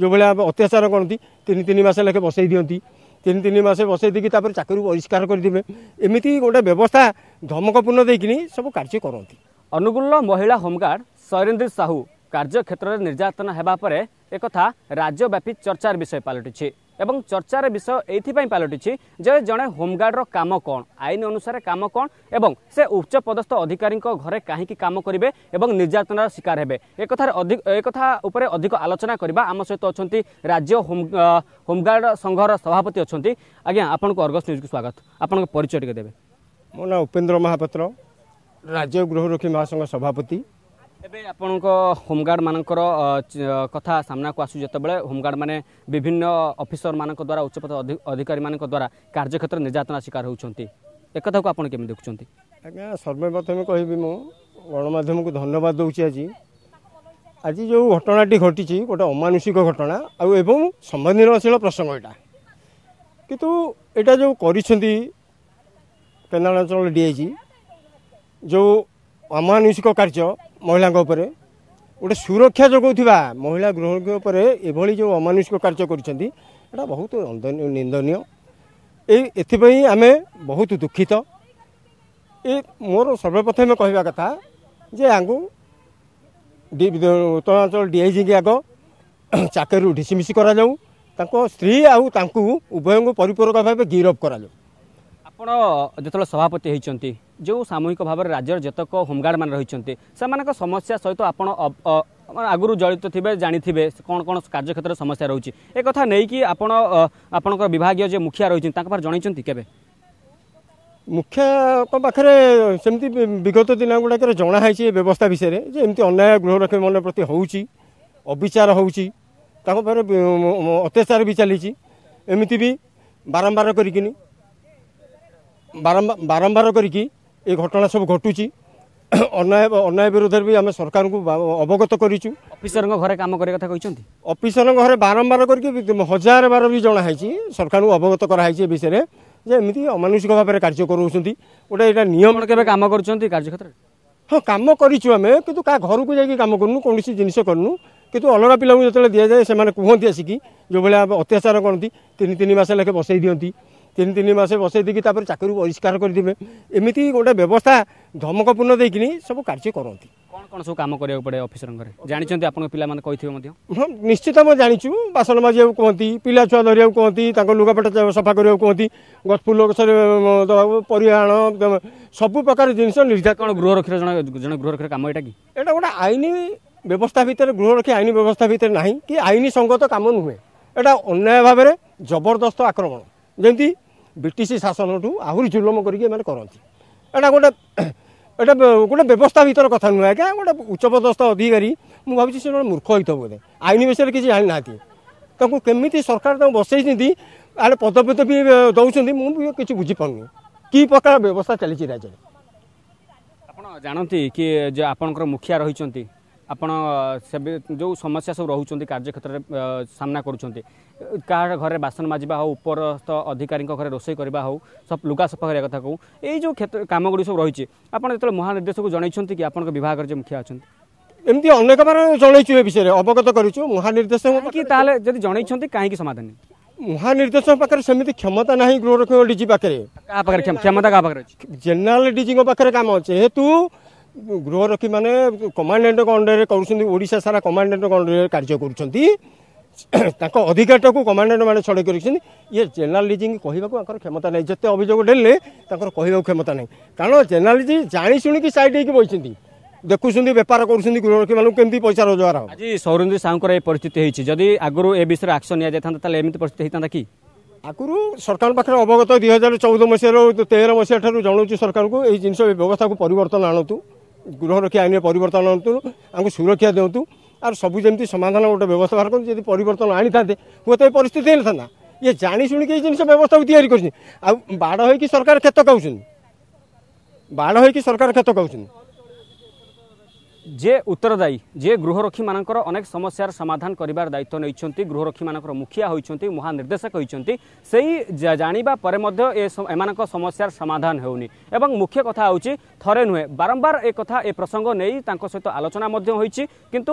ଯେଉଁଭଳିଆ ଅତ୍ୟାଚାର କରନ୍ତି ତିନି ତିନି ମାସ ଲେଖେ ବସେଇ ଦିଅନ୍ତି ତିନି ତିନି ମାସ ବସେଇ ଦେଇକି ତାପରେ ଚାକିରିକୁ ପରିଷ୍କାର କରିଦେବେ ଏମିତି ଗୋଟେ ବ୍ୟବସ୍ଥା ଧମକପୂର୍ଣ୍ଣ ଦେଇକିନି ସବୁ କାର୍ଯ୍ୟ କରନ୍ତି ଅନୁଗୁଳ ମହିଳା ହୋମଗାର୍ଡ ସୈରେନ୍ଦ୍ର ସାହୁ କାର୍ଯ୍ୟକ୍ଷେତ୍ରରେ ନିର୍ଯାତନା ହେବା ପରେ ଏକଥା ରାଜ୍ୟବ୍ୟାପୀ ଚର୍ଚ୍ଚାର ବିଷୟ ପାଲଟିଛି ଏବଂ ଚର୍ଚ୍ଚାର ବିଷୟ ଏଇଥିପାଇଁ ପାଲଟିଛି ଯେ ଜଣେ ହୋମଗାର୍ଡର କାମ କ'ଣ ଆଇନ ଅନୁସାରେ କାମ କ'ଣ ଏବଂ ସେ ଉଚ୍ଚପଦସ୍ଥ ଅଧିକାରୀଙ୍କ ଘରେ କାହିଁକି କାମ କରିବେ ଏବଂ ନିର୍ଯାତନାର ଶିକାର ହେବେ ଏକଥାରେ ଅଧିକ ଏକଥା ଉପରେ ଅଧିକ ଆଲୋଚନା କରିବା ଆମ ସହିତ ଅଛନ୍ତି ରାଜ୍ୟ ହୋମ ହୋମଗାର୍ଡ ସଂଘର ସଭାପତି ଅଛନ୍ତି ଆଜ୍ଞା ଆପଣଙ୍କୁ ଅର୍ଗସ୍ ନ୍ୟୁଜ୍କୁ ସ୍ୱାଗତ ଆପଣଙ୍କ ପରିଚୟ ଟିକେ ଦେବେ ମୋ ନାଁ ଉପେନ୍ଦ୍ର ମହାପାତ୍ର ରାଜ୍ୟ ଗୃହରକ୍ଷୀ ମହାସଂଘ ସଭାପତି ଏବେ ଆପଣଙ୍କ ହୋମଗାର୍ଡ ମାନଙ୍କର କଥା ସାମ୍ନାକୁ ଆସୁଛି ଯେତେବେଳେ ହୋମଗାର୍ଡ ମାନେ ବିଭିନ୍ନ ଅଫିସର ମାନଙ୍କ ଦ୍ୱାରା ଉଚ୍ଚପଦ ଅଧିକାରୀମାନଙ୍କ ଦ୍ୱାରା କାର୍ଯ୍ୟକ୍ଷେତ୍ରରେ ନିର୍ଯାତନା ଶିକାର ହେଉଛନ୍ତି ଏକଥାକୁ ଆପଣ କେମିତି ଦେଖୁଛନ୍ତି ଆଜ୍ଞା ସର୍ବପ୍ରଥମେ କହିବି ମୁଁ ଗଣମାଧ୍ୟମକୁ ଧନ୍ୟବାଦ ଦେଉଛି ଆଜି ଆଜି ଯେଉଁ ଘଟଣାଟି ଘଟିଛି ଗୋଟେ ଅମାନୁଷିକ ଘଟଣା ଆଉ ଏବଂ ସମ୍ବେଦନଶୀଳ ପ୍ରସଙ୍ଗ ଏଇଟା କିନ୍ତୁ ଏଇଟା ଯେଉଁ କରିଛନ୍ତି କେନ୍ଦ୍ରାଞ୍ଚଳ ଡି ଆଇ ଜି ଯେଉଁ ଅମାନୁଷିକ କାର୍ଯ୍ୟ ମହିଳାଙ୍କ ଉପରେ ଗୋଟେ ସୁରକ୍ଷା ଯୋଗାଉଥିବା ମହିଳା ଗୃହଙ୍କ ଉପରେ ଏଭଳି ଯେଉଁ ଅମାନୁଷିକ କାର୍ଯ୍ୟ କରିଛନ୍ତି ଏଇଟା ବହୁତ ନିନ୍ଦନୀୟ ଏ ଏଥିପାଇଁ ଆମେ ବହୁତ ଦୁଃଖିତ ଏ ମୋର ସର୍ବପ୍ରଥମେ କହିବା କଥା ଯେ ଆଙ୍କୁ ଉତ୍ତରାଞ୍ଚଳ ଡିଆଇଜିଙ୍କି ଆଗ ଚାକିରିରୁ ଢିସିମିସି କରାଯାଉ ତାଙ୍କ ସ୍ତ୍ରୀ ଆଉ ତାଙ୍କୁ ଉଭୟଙ୍କୁ ପରିପୂରକ ଭାବେ ଗିରଫ କରାଯାଉ ଆପଣ ଯେତେବେଳେ ସଭାପତି ହୋଇଛନ୍ତି ଯେଉଁ ସାମୂହିକ ଭାବରେ ରାଜ୍ୟର ଯେତେକ ହୋମଗାର୍ଡ଼ ମାନେ ରହିଛନ୍ତି ସେମାନଙ୍କ ସମସ୍ୟା ସହିତ ଆପଣ ଆଗରୁ ଜଡ଼ିତ ଥିବେ ଜାଣିଥିବେ କ'ଣ କ'ଣ କାର୍ଯ୍ୟକ୍ଷେତ୍ରରେ ସମସ୍ୟା ରହୁଛି ଏ କଥା ନେଇକି ଆପଣ ଆପଣଙ୍କର ବିଭାଗୀୟ ଯେ ମୁଖିଆ ରହିଛନ୍ତି ତାଙ୍କ ପାଖରେ ଜଣାଇଛନ୍ତି କେବେ ମୁଖ୍ୟଙ୍କ ପାଖରେ ସେମିତି ବିଗତ ଦିନଗୁଡ଼ାକରେ ଜଣା ହେଇଛି ଏ ବ୍ୟବସ୍ଥା ବିଷୟରେ ଯେ ଏମିତି ଅନ୍ୟାୟ ଗୃହରକ୍ଷୀ ମାନଙ୍କ ପ୍ରତି ହେଉଛି ଅବିଚାର ହେଉଛି ତାଙ୍କ ପାଖରେ ଅତ୍ୟାଚାର ବି ଚାଲିଛି ଏମିତି ବି ବାରମ୍ବାର କରିକିନି ବାରମ୍ବାର ବାରମ୍ବାର କରିକି ଏ ଘଟଣା ସବୁ ଘଟୁଛି ଅନ୍ୟାୟ ଅନ୍ୟାୟ ବିରୋଧରେ ବି ଆମେ ସରକାରଙ୍କୁ ଅବଗତ କରିଛୁ ଅଫିସରଙ୍କ ଘରେ କାମ କରିବା କଥା କହିଛନ୍ତି ଅଫିସରଙ୍କ ଘରେ ବାରମ୍ବାର କରିକି ହଜାର ବାର ବି ଜଣା ହେଇଛି ସରକାରଙ୍କୁ ଅବଗତ କରାହେଇଛି ଏ ବିଷୟରେ ଯେ ଏମିତି ଅମାନୁଷିକ ଭାବରେ କାର୍ଯ୍ୟ କରାଉଛନ୍ତି ଗୋଟେ ଏଇଟା ନିୟମ କେବେ କାମ କରୁଛନ୍ତି କାର୍ଯ୍ୟକ୍ଷେତ୍ରରେ ହଁ କାମ କରିଛୁ ଆମେ କିନ୍ତୁ କାହା ଘରକୁ ଯାଇକି କାମ କରୁନୁ କୌଣସି ଜିନିଷ କରୁନୁ କିନ୍ତୁ ଅଲଗା ପିଲାଙ୍କୁ ଯେତେବେଳେ ଦିଆଯାଏ ସେମାନେ କୁହନ୍ତି ଆସିକି ଯେଉଁଭଳିଆ ଅତ୍ୟାଚାର କରନ୍ତି ତିନି ତିନି ମାସ ଲେଖେ ବସେଇ ଦିଅନ୍ତି ତିନି ତିନି ମାସ ବସେଇ ଦେଇକି ତାପରେ ଚାକିରି ପରିଷ୍କାର କରିଦେବେ ଏମିତି ଗୋଟେ ବ୍ୟବସ୍ଥା ଧମକପୂର୍ଣ୍ଣ ଦେଇକିନି ସବୁ କାର୍ଯ୍ୟ କରନ୍ତି କ'ଣ କ'ଣ ସବୁ କାମ କରିବାକୁ ପଡ଼େ ଅଫିସରଙ୍କରେ ଜାଣିଛନ୍ତି ଆପଣଙ୍କ ପିଲାମାନେ କହିଥିବେ ମଧ୍ୟ ହଁ ନିଶ୍ଚିତ ଆମେ ଜାଣିଛୁ ବାସନ ମାଜିବାକୁ କୁହନ୍ତି ପିଲା ଛୁଆ ଧରିବାକୁ କୁହନ୍ତି ତାଙ୍କ ଲୁଗାପଟା ସଫା କରିବାକୁ କୁହନ୍ତି ଫୁଲ ଗଛରେ ଦେବାକୁ ପରିହାଣ ସବୁ ପ୍ରକାର ଜିନିଷ ନିର୍ଦ୍ଧା କ'ଣ ଗୃହରକ୍ଷୀର ଜଣେ ଜଣେ ଗୃହରକ୍ଷୀର କାମ ଏଇଟା କି ଏଇଟା ଗୋଟେ ଆଇନ ବ୍ୟବସ୍ଥା ଭିତରେ ଗୃହରକ୍ଷୀ ଆଇନ ବ୍ୟବସ୍ଥା ଭିତରେ ନାହିଁ କି ଆଇନ ସଙ୍ଗତ କାମ ନୁହେଁ ଏଇଟା ଅନ୍ୟାୟ ଭାବରେ ଜବରଦସ୍ତ ଆକ୍ରମଣ ଯେମିତି ବ୍ରିଟିଶ ଶାସନଠୁ ଆହୁରି ଜୁଲମ କରିକି ଏମାନେ କରନ୍ତି ଏଇଟା ଗୋଟେ ଏଇଟା ଗୋଟେ ବ୍ୟବସ୍ଥା ଭିତରେ କଥା ନୁହେଁ ଆଜ୍ଞା ଗୋଟେ ଉଚ୍ଚପଦସ୍ଥ ଅଧିକାରୀ ମୁଁ ଭାବୁଛି ସେ ଜଣେ ମୂର୍ଖ ହୋଇଥିବ ବୋଧେ ଆଇନ ବିଷୟରେ କିଛି ଜାଣିନାହାନ୍ତି ତାଙ୍କୁ କେମିତି ସରକାର ତାଙ୍କୁ ବସେଇଛନ୍ତି ଆଡ଼େ ପଦପଦ ବି ଦେଉଛନ୍ତି ମୁଁ ବି କିଛି ବୁଝିପାରୁନି କି ପ୍ରକାର ବ୍ୟବସ୍ଥା ଚାଲିଛି ରାଜ୍ୟରେ ଆପଣ ଜାଣନ୍ତି କି ଯେ ଆପଣଙ୍କର ମୁଖିଆ ରହିଛନ୍ତି ଆପଣ ସେବେ ଯେଉଁ ସମସ୍ୟା ସବୁ ରହୁଛନ୍ତି କାର୍ଯ୍ୟକ୍ଷେତ୍ରରେ ସାମ୍ନା କରୁଛନ୍ତି କାହାର ଘରେ ବାସନ ମାଜିବା ହେଉ ଉପରସ୍ଥ ଅଧିକାରୀଙ୍କ ଘରେ ରୋଷେଇ କରିବା ହେଉ ଲୁଗା ସଫା କରିବା କଥା କହୁ ଏଇ ଯେଉଁ କାମ କାମଗୁଡ଼ିକ ସବୁ ରହିଛି ଆପଣ ଯେତେବେଳେ ମହାନିର୍ଦ୍ଦେଶକୁ ଜଣାଇଛନ୍ତି କି ଆପଣଙ୍କ ବିଭାଗର ଯେ ମୁଖିଆ ଅଛନ୍ତି ଏମିତି ଅନେକବାର ଜଣାଇଛୁ ଏ ବିଷୟରେ ଅବଗତ କରିଛୁ ମହାନିର୍ଦ୍ଦେଶ କି ତାହେଲେ ଯଦି ଜଣାଇଛନ୍ତି କାହିଁକି ସମାଧାନ ମହାନିର୍ଦ୍ଦେଶକ ପାଖରେ ସେମିତି କ୍ଷମତା ନାହିଁ ଗୃହରକ୍ଷକ ଡିଜି ପାଖରେ କାହା ପାଖରେ କ୍ଷମତା କାହା ପାଖରେ ଅଛି ଜେନେରାଲ ଡିଜିଙ୍କ ପାଖରେ କାମ ଅଛି ଯେହେତୁ ଗୃହରକ୍ଷୀ ମାନେ କମାଣ୍ଡାଣ୍ଟଙ୍କ ଅଣ୍ଡରରେ କରୁଛନ୍ତି ଓଡ଼ିଶା ସାରା କମାଣ୍ଡାଣ୍ଟଙ୍କ ଅଣ୍ଡରରେ କାର୍ଯ୍ୟ କରୁଛନ୍ତି ତାଙ୍କ ଅଧିକାରଟାକୁ କମାଣ୍ଡାଣ୍ଟ ମାନେ ଛଡ଼େଇ କରିଛନ୍ତି ଇଏ ଜେର୍ନାଲିଜିଂ କହିବାକୁ ତାଙ୍କର କ୍ଷମତା ନାହିଁ ଯେତେ ଅଭିଯୋଗ ଡେଲେ ତାଙ୍କର କହିବାକୁ କ୍ଷମତା ନାହିଁ କାରଣ ଜେର୍ନାଲିଜିଂ ଜାଣିଶୁଣିକି ସାଇଡ୍ ହେଇକି ବସିଛନ୍ତି ଦେଖୁଛନ୍ତି ବେପାର କରୁଛନ୍ତି ଗୃହରକ୍ଷୀମାନଙ୍କୁ କେମିତି ପଇସା ରୋଜଗାର ହେବ ଆଜି ସୌରେନ୍ଦ୍ର ସାହୁଙ୍କର ଏ ପରିସ୍ଥିତି ହେଇଛି ଯଦି ଆଗରୁ ଏ ବିଷୟରେ ଆକ୍ସନ୍ ନିଆଯାଇଥାନ୍ତା ତାହେଲେ ଏମିତି ପରିସ୍ଥିତି ହେଇଥାନ୍ତା କି ଆଗରୁ ସରକାରଙ୍କ ପାଖରେ ଅବଗତ ଦୁଇ ହଜାର ଚଉଦ ମସିହାରୁ ତେର ମସିହା ଠାରୁ ଜଣାଉଛୁ ସରକାରଙ୍କୁ ଏଇ ଜିନିଷ ବ୍ୟବସ୍ଥାକୁ ପରିବର୍ତ୍ତନ ଆଣନ୍ତୁ गृह रक्षा आने पर्तन आउँछु आमु सुरक्षा दिनु आर सबै जिम्मे साधान गएर यदि परिवर्तन आनित परिस्थिति हैन इ जाशुई जिनिस व्यवस्था गर्छ अब बाढ हुनुहुन्छ बाढ हुनुहुन्छ ଯିଏ ଉତ୍ତରଦାୟୀ ଯିଏ ଗୃହରକ୍ଷୀମାନଙ୍କର ଅନେକ ସମସ୍ୟାର ସମାଧାନ କରିବାର ଦାୟିତ୍ୱ ନେଇଛନ୍ତି ଗୃହରକ୍ଷୀମାନଙ୍କର ମୁଖିଆ ହୋଇଛନ୍ତି ମହାନିର୍ଦ୍ଦେଶକ ହୋଇଛନ୍ତି ସେହି ଜାଣିବା ପରେ ମଧ୍ୟ ଏ ଏମାନଙ୍କ ସମସ୍ୟାର ସମାଧାନ ହେଉନି ଏବଂ ମୁଖ୍ୟ କଥା ହେଉଛି ଥରେ ନୁହେଁ ବାରମ୍ବାର ଏ କଥା ଏ ପ୍ରସଙ୍ଗ ନେଇ ତାଙ୍କ ସହିତ ଆଲୋଚନା ମଧ୍ୟ ହୋଇଛି କିନ୍ତୁ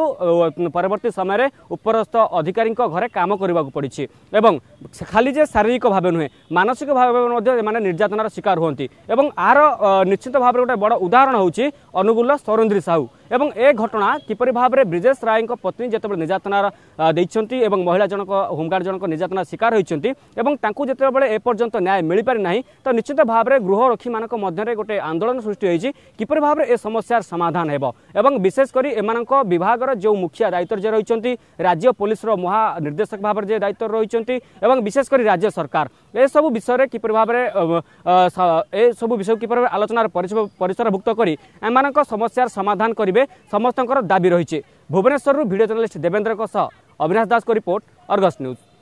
ପରବର୍ତ୍ତୀ ସମୟରେ ଉପରସ୍ଥ ଅଧିକାରୀଙ୍କ ଘରେ କାମ କରିବାକୁ ପଡ଼ିଛି ଏବଂ ଖାଲି ଯେ ଶାରୀରିକ ଭାବେ ନୁହେଁ ମାନସିକ ଭାବେ ମଧ୍ୟ ଏମାନେ ନିର୍ଯାତନାର ଶିକାର ହୁଅନ୍ତି ଏବଂ ଏହାର ନିଶ୍ଚିତ ଭାବରେ ଗୋଟେ ବଡ଼ ଉଦାହରଣ ହେଉଛି ଅନୁଗୁଳ ସରୁନ୍ଦ୍ରୀ ସାହୁ এবং এ ঘটনা কিপর ভাবে ব্রিজেশ রায়ঙ্ পত্নী যেতবে নির্যাতনার দিয়েছেন এবং মহিলা জনক হোমগার্ড জনক নির্যাতনার শিকার হয়েছেন এবং তাঁকু যেতবে এপর্যন্ত ন্যায় মিপারি না তো নিশ্চিত ভাবে গৃহরক্ষী মানক মধ্যে গোটে আন্দোলন সৃষ্টি হয়েছে কিপর ভাবে এ সমস্যার সমাধান হব এবং বিশেষ করে এমানক বিভাগর যে মুখিয়া দায়িত্ব যে রয়েছেন রাজ্য পুলিশর মহানির্দেশক ভাবে যে দায়িত্ব রয়েছেন এবং বিশেষ করে রাজ্য সরকার এসব বিষয়ে কিপর ভাবে এসব বিষয় কিপর ভাবে আলোচনার পরিসরভুক্ত করে এমানক সমস্যার সমাধান করবে କରିବେ ସମସ୍ତଙ୍କର ଦାବି ରହିଛି ଭୁବନେଶ୍ୱରରୁ ଭିଡ଼ିଓ ଜର୍ଣ୍ଣାଲିଷ୍ଟ ଦେବେନ୍ଦ୍ରଙ୍କ ସହ ଅବିନାଶ ଦାସଙ୍କ ରିପୋର୍ଟ ଅର୍ଗସ୍ ନ୍ୟୁଜ୍